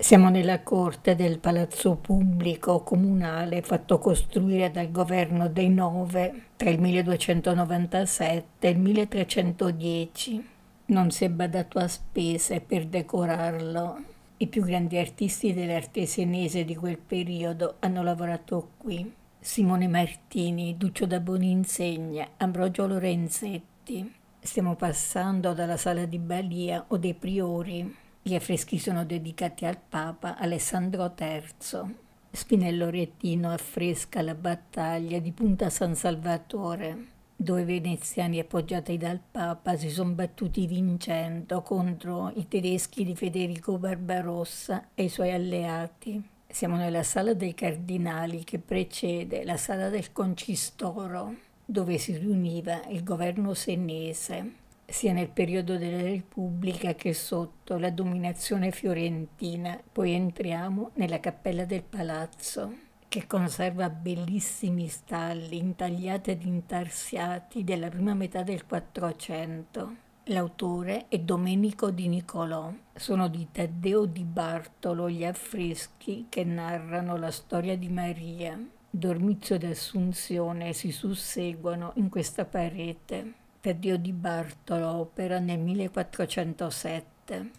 Siamo nella corte del palazzo pubblico comunale fatto costruire dal governo dei Nove tra il 1297 e il 1310. Non si è badato a spese per decorarlo. I più grandi artisti dell'arte senese di quel periodo hanno lavorato qui. Simone Martini, Duccio da Boninsegna, Ambrogio Lorenzetti. Stiamo passando dalla sala di Balia o dei Priori gli affreschi sono dedicati al Papa Alessandro III. Spinello Rettino affresca la battaglia di Punta San Salvatore, dove i veneziani appoggiati dal Papa si sono battuti vincendo contro i tedeschi di Federico Barbarossa e i suoi alleati. Siamo nella sala dei cardinali che precede la sala del concistoro, dove si riuniva il governo senese sia nel periodo della Repubblica che sotto la dominazione fiorentina. Poi entriamo nella cappella del palazzo che conserva bellissimi stalli intagliati ed intarsiati della prima metà del Quattrocento. L'autore è Domenico di Nicolò. Sono di Taddeo di Bartolo gli affreschi che narrano la storia di Maria. Dormizio d'Assunzione si susseguono in questa parete per Dio di Bartolo, opera nel 1407.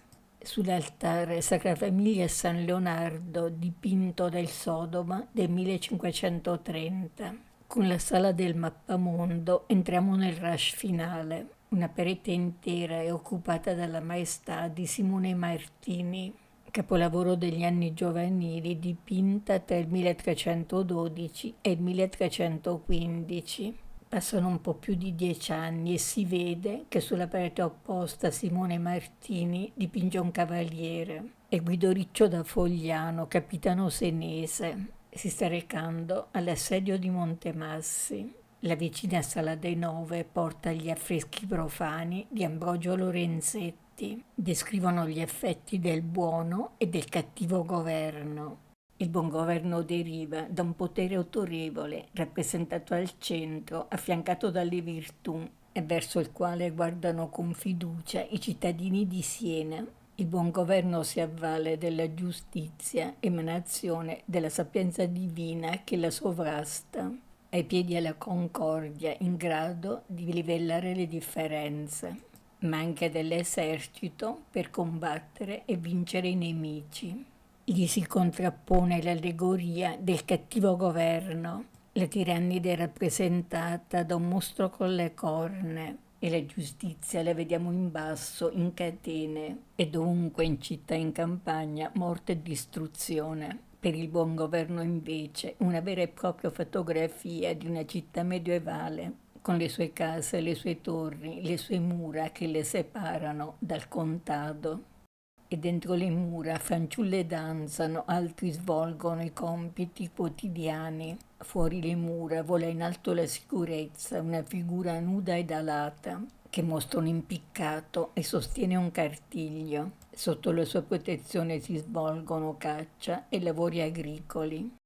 Sull'altare Sacra Famiglia e San Leonardo, dipinto del Sodoma del 1530. Con la sala del Mappamondo entriamo nel rush finale. Una parete intera è occupata dalla maestà di Simone Martini, capolavoro degli anni giovanili dipinta tra il 1312 e il 1315 passano eh, un po' più di dieci anni e si vede che sulla parete opposta Simone Martini dipinge un cavaliere e Guido Riccio da Fogliano, capitano senese, si sta recando all'assedio di Montemassi. La vicina Sala dei Nove porta gli affreschi profani di Ambrogio Lorenzetti. Descrivono gli effetti del buono e del cattivo governo il buon governo deriva da un potere autorevole rappresentato al centro, affiancato dalle virtù e verso il quale guardano con fiducia i cittadini di Siena. Il buon governo si avvale della giustizia, emanazione della sapienza divina che la sovrasta, ai piedi alla concordia in grado di livellare le differenze ma anche dell'esercito per combattere e vincere i nemici gli si contrappone l'allegoria del cattivo governo. La tirannide è rappresentata da un mostro con le corna e la giustizia la vediamo in basso, in catene e dovunque in città e in campagna morte e distruzione. Per il buon governo invece una vera e propria fotografia di una città medievale con le sue case, le sue torri, le sue mura che le separano dal contado e dentro le mura fanciulle danzano, altri svolgono i compiti quotidiani. Fuori le mura vola in alto la sicurezza, una figura nuda ed alata che mostra un impiccato e sostiene un cartiglio. Sotto la sua protezione si svolgono caccia e lavori agricoli.